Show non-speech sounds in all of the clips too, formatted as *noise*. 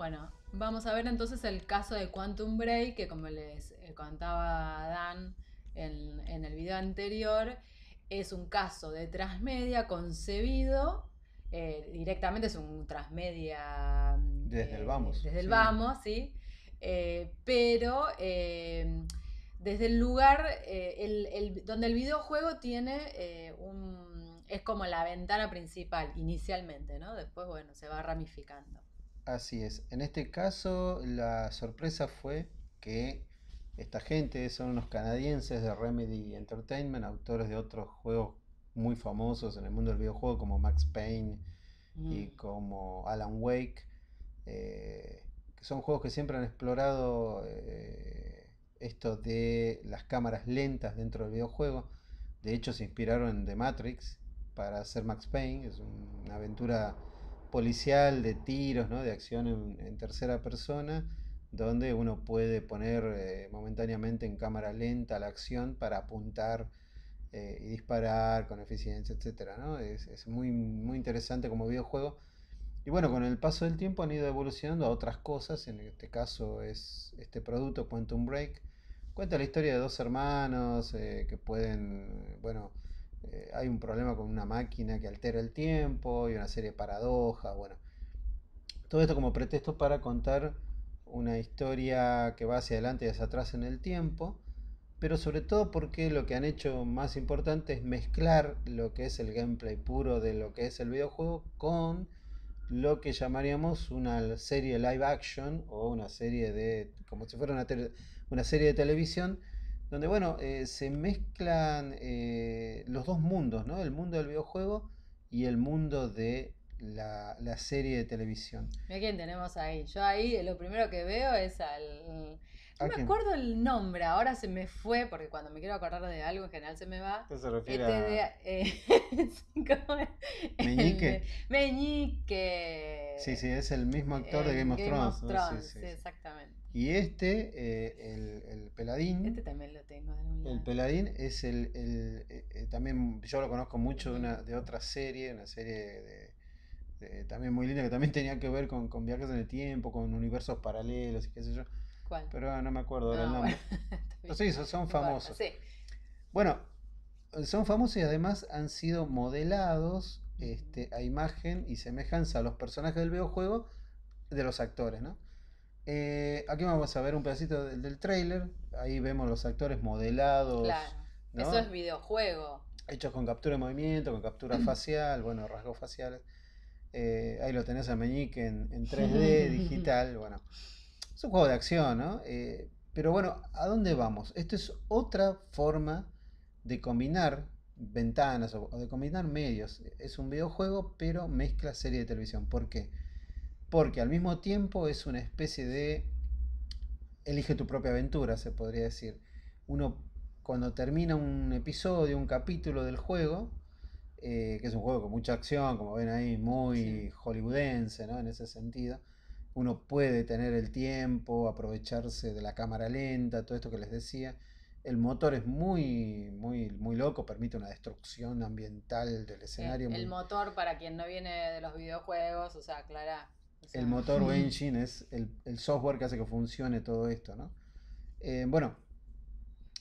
Bueno, vamos a ver entonces el caso de Quantum Break, que como les eh, contaba Dan en, el video anterior, es un caso de transmedia concebido, eh, directamente es un transmedia... Mm, desde el eh, vamos. Desde el vamos, sí. pero desde el lugar donde el videojuego tiene un... es como la ventana principal inicialmente, ¿no? Después, bueno, se va ramificando. Así es. En este caso, la sorpresa fue que esta gente son unos canadienses de Remedy Entertainment, autores de otros juegos muy famosos en el mundo del videojuego, como Max Payne y como Alan Wake, eh, que son juegos que siempre han explorado eh, esto de las cámaras lentas dentro del videojuego. De hecho, se inspiraron en The Matrix para hacer Max Payne, es una aventura policial de tiros, ¿no? de acción en, tercera persona, donde uno puede poner eh, momentáneamente en cámara lenta la acción para apuntar eh, y disparar con eficiencia, etcétera. ¿no? Es, muy, muy interesante como videojuego. Y bueno, con el paso del tiempo han ido evolucionando a otras cosas, en este caso es este producto Quantum Break. Cuenta la historia de dos hermanos eh, que pueden, bueno, eh, hay un problema con una máquina que altera el tiempo y una serie de paradojas, bueno. Todo esto como pretexto para contar una historia que va hacia adelante y hacia atrás en el tiempo, pero sobre todo porque lo que han hecho más importante es mezclar lo que es el gameplay puro de lo que es el videojuego con lo que llamaríamos una serie live action o una serie de, como si fuera una serie de televisión donde bueno, eh, se mezclan eh, los dos mundos, ¿no? El mundo del videojuego y el mundo de la, la serie de televisión. ¿A quién tenemos ahí. Yo ahí lo primero que veo es al... No me acuerdo el nombre, ahora se me fue, porque cuando me quiero acordar de algo en general se me va. ¿Qué se refiere este a... Eh, *laughs* Meñique. Meñique. Sí, sí, es el mismo actor de Game of Thrones. sí, exactamente. Y este, eh, el, el, Peladín. Este también lo tengo El Peladín es el. Eh, también yo lo conozco mucho de, una, de otra serie, una serie de este, también muy linda que también *laughs* tenía que ver con, con, viajes en el tiempo, con universos paralelos y qué sé yo. ¿Cuál? Pero no me acuerdo ahora el nombre. No son, famosos. Bueno, son famosos y además han sido modelados este, a imagen y semejanza a los personajes del videojuego de los actores, ¿no? Eh, aquí vamos a ver un pedacito del, del trailer. Ahí vemos los actores modelados. Claro. Eso es videojuego. Hechos con captura de movimiento, con captura *clears throat* facial, bueno, rasgos faciales. Eh, ahí lo tenés a Meñique en, 3D digital. Bueno, es un juego de acción, ¿no? Eh, pero bueno, ¿a dónde vamos? Esto es otra forma de combinar ventanas o, de combinar medios. Es un videojuego, pero mezcla serie de televisión. ¿Por qué? Porque al mismo tiempo es una especie de elige tu propia aventura, se podría decir. Uno, cuando termina un episodio, un capítulo del juego, eh, que es un juego con mucha acción, como ven ahí, muy hollywoodense, ¿no? En ese sentido. Uno puede tener el tiempo, aprovecharse de la cámara lenta, todo esto que les decía. El motor es muy, muy, muy loco, permite una destrucción ambiental del escenario. El, motor, para quien no viene de los videojuegos, o sea, aclara. El motor o *laughs* engine es el, software que hace que funcione todo esto, ¿no? Eh, bueno,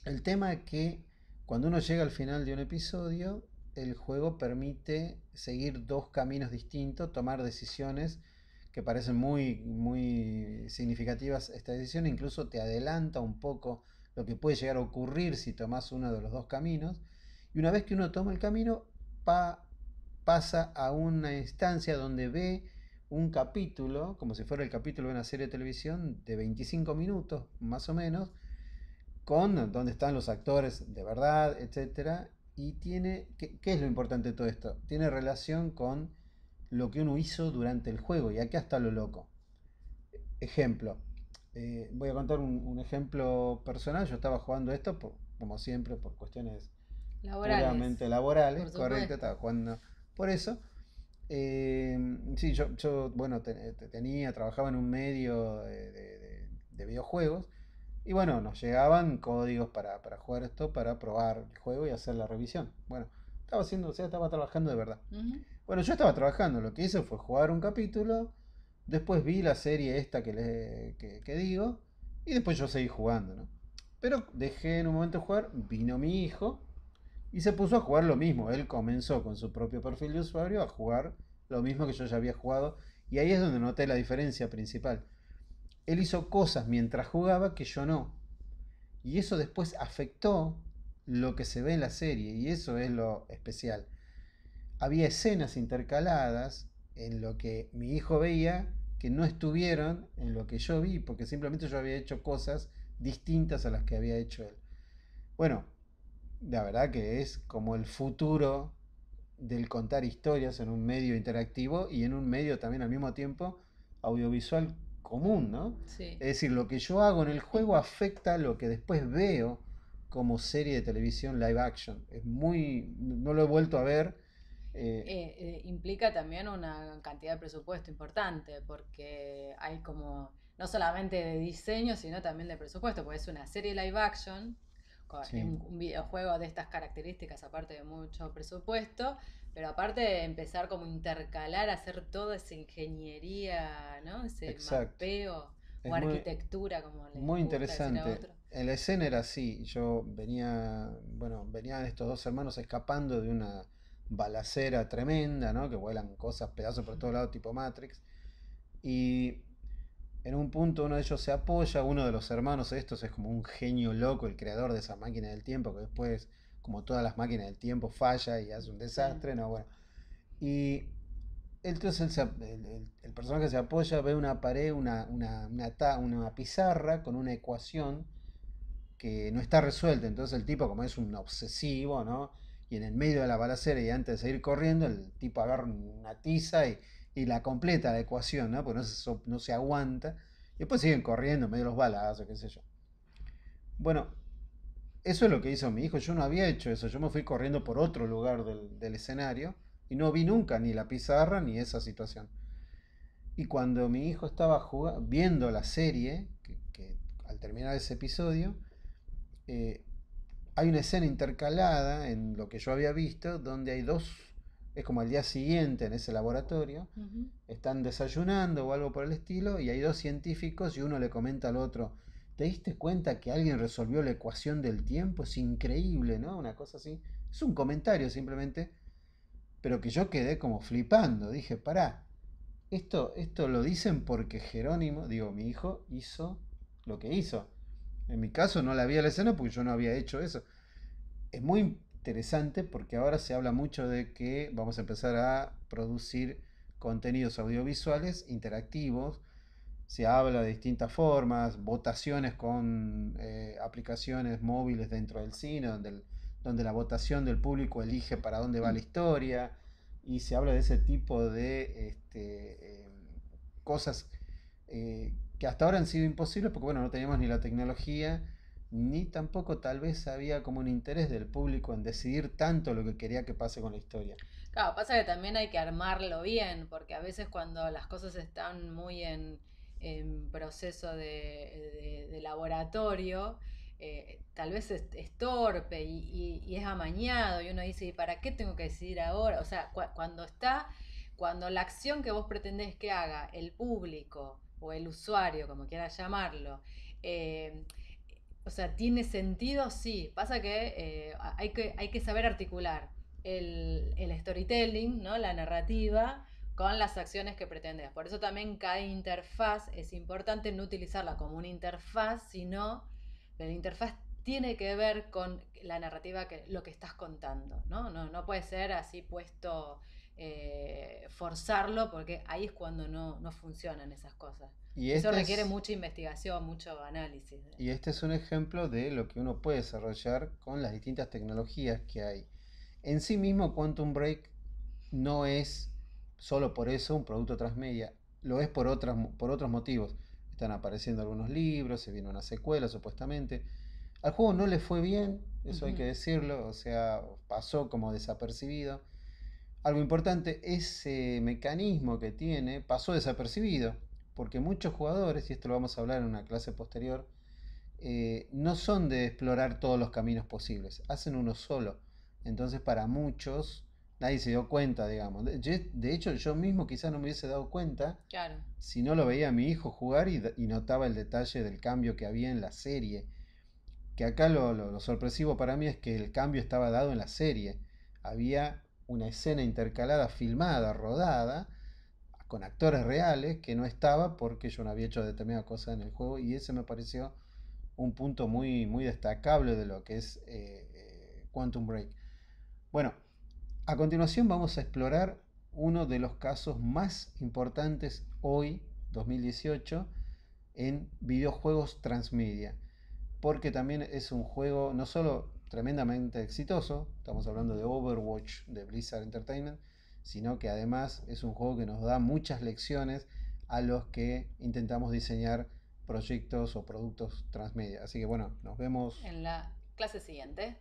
el tema es que cuando uno llega al final de un episodio, el juego permite seguir dos caminos distintos, tomar decisiones que parecen muy, muy significativas esta decisión, incluso te adelanta un poco lo que puede llegar a ocurrir si tomas uno de los dos caminos. Y una vez que uno toma el camino, pa, pasa a una instancia donde ve un capítulo, como si fuera el capítulo de una serie de televisión, de 25 minutos más o menos, con donde están los actores de verdad, etcétera, y tiene, ¿qué, es lo importante de todo esto? Tiene relación con lo que uno hizo durante el juego y aquí está lo loco. Ejemplo, eh, voy a contar un, ejemplo personal, yo estaba jugando esto, como siempre, por cuestiones laborales, puramente laborales, correcto, estaba jugando por eso. Eh, sí, yo, yo bueno, tenía, trabajaba en un medio de videojuegos y bueno, nos llegaban códigos para, para jugar esto, para probar el juego y hacer la revisión. Bueno, estaba haciendo, o sea, estaba trabajando de verdad. Bueno, yo estaba trabajando, lo que hice fue jugar un capítulo, después vi la serie esta que, le, que, digo, y después yo seguí jugando, ¿no? Pero dejé en un momento de jugar, vino mi hijo y se puso a jugar lo mismo. Él comenzó con su propio perfil de usuario a jugar lo mismo que yo ya había jugado. Y ahí es donde noté la diferencia principal. Él hizo cosas mientras jugaba que yo no. Y eso después afectó lo que se ve en la serie, y eso es lo especial. Había escenas intercaladas en lo que mi hijo veía que no estuvieron en lo que yo vi, porque simplemente yo había hecho cosas distintas a las que había hecho él. Bueno, la verdad que es como el futuro del contar historias en un medio interactivo y en un medio también al mismo tiempo audiovisual común, ¿no? Es decir, lo que yo hago en el juego afecta lo que después veo como serie de televisión live action. Es muy. No lo he vuelto a ver. Eh, eh, eh, implica también una cantidad de presupuesto importante, porque hay como. No solamente de diseño, sino también de presupuesto, porque es una serie live action un, videojuego de estas características, aparte de mucho presupuesto, pero aparte de empezar como intercalar, hacer toda esa ingeniería, ¿no? Ese mapeo o arquitectura, como le Muy interesante. En la escena era así, yo venía, bueno, venían estos dos hermanos escapando de una balacera tremenda, Que vuelan cosas, pedazos por todo lado todos lados, tipo Matrix. Y en un punto uno de ellos se apoya, uno de los hermanos estos es como un genio loco, el creador de esa máquina del tiempo, que después, como todas las máquinas del tiempo, falla y hace un desastre, no, bueno. Y entonces el, el, el personaje se apoya, ve una pared, una, una, una, una pizarra con una ecuación que no está resuelta, entonces el tipo como es un obsesivo, ¿no? Y en el medio de la balacera y antes de seguir corriendo, el tipo agarra una tiza y y la completa la ecuación, ¿no? Porque no se, no se aguanta. Y después siguen corriendo medio los balazos, qué sé yo. Bueno, eso es lo que hizo mi hijo. Yo no había hecho eso. Yo me fui corriendo por otro lugar del, del escenario y no vi nunca ni la pizarra ni esa situación. Y cuando mi hijo estaba viendo la serie, que, al terminar ese episodio, eh, hay una escena intercalada en lo que yo había visto donde hay dos es como el día siguiente en ese laboratorio, están desayunando o algo por el estilo, y hay dos científicos y uno le comenta al otro, ¿te diste cuenta que alguien resolvió la ecuación del tiempo? Es increíble, ¿no? Una cosa así. Es un comentario simplemente, pero que yo quedé como flipando, dije, pará, esto, esto lo dicen porque Jerónimo, digo, mi hijo hizo lo que hizo. En mi caso no la vi la escena porque yo no había hecho eso. Es muy interesante porque ahora se habla mucho de que vamos a empezar a producir contenidos audiovisuales interactivos. Se habla de distintas formas, votaciones con eh, aplicaciones móviles dentro del cine, donde, la votación del público elige para dónde va la mm. historia, y se habla de ese tipo de este, em, cosas eh, que hasta ahora han sido imposibles porque, bueno, no tenemos ni la tecnología ni tampoco tal vez había como un interés del público en decidir tanto lo que quería que pase con la historia. Claro, pasa que también hay que armarlo bien, porque a veces cuando las cosas están muy en, proceso de, laboratorio, eh, tal vez es, torpe y, es amañado y uno dice, ¿y para qué tengo que decidir ahora? O sea, cuando está, cuando la acción que vos pretendés que haga el público o el usuario, como quieras llamarlo, eh, o sea, ¿tiene sentido? Sí. Pasa que, eh, hay, que hay que saber articular el, storytelling, ¿no? La narrativa con las acciones que pretendes. Por eso también cada interfaz es importante no utilizarla como una interfaz, sino la interfaz tiene que ver con la narrativa que lo que estás contando, ¿no? No, no puede ser así puesto eh, forzarlo, porque ahí es cuando no, no funcionan esas cosas. Y Eso este requiere mucha investigación, mucho análisis. Y este es un ejemplo de lo que uno puede desarrollar con las distintas tecnologías que hay. En sí mismo, Quantum Break no es solo por eso un producto transmedia, lo es por, otras, por otros motivos. Están apareciendo algunos libros, se viene una secuela supuestamente. Al juego no le fue bien, eso hay que decirlo, o sea, pasó como desapercibido. Algo importante, ese mecanismo que tiene pasó desapercibido, porque muchos jugadores, y esto lo vamos a hablar en una clase posterior, eh, no son de explorar todos los caminos posibles, hacen uno solo. Entonces para muchos nadie se dio cuenta, digamos. De, hecho yo mismo quizás no me hubiese dado cuenta si no lo veía a mi hijo jugar y, notaba el detalle del cambio que había en la serie. Que acá lo, lo sorpresivo para mí es que el cambio estaba dado en la serie. Había una escena intercalada, filmada, rodada, con actores reales, que no estaba porque yo no había hecho determinada cosa en el juego, y ese me pareció un punto muy, muy destacable de lo que es eh, eh, Quantum Break. Bueno, a continuación vamos a explorar uno de los casos más importantes hoy, 2018, en videojuegos transmedia. Porque también es un juego no solo tremendamente exitoso, estamos hablando de Overwatch de Blizzard Entertainment, sino que además es un juego que nos da muchas lecciones a los que intentamos diseñar proyectos o productos transmedia. Así que bueno, nos vemos en la clase siguiente.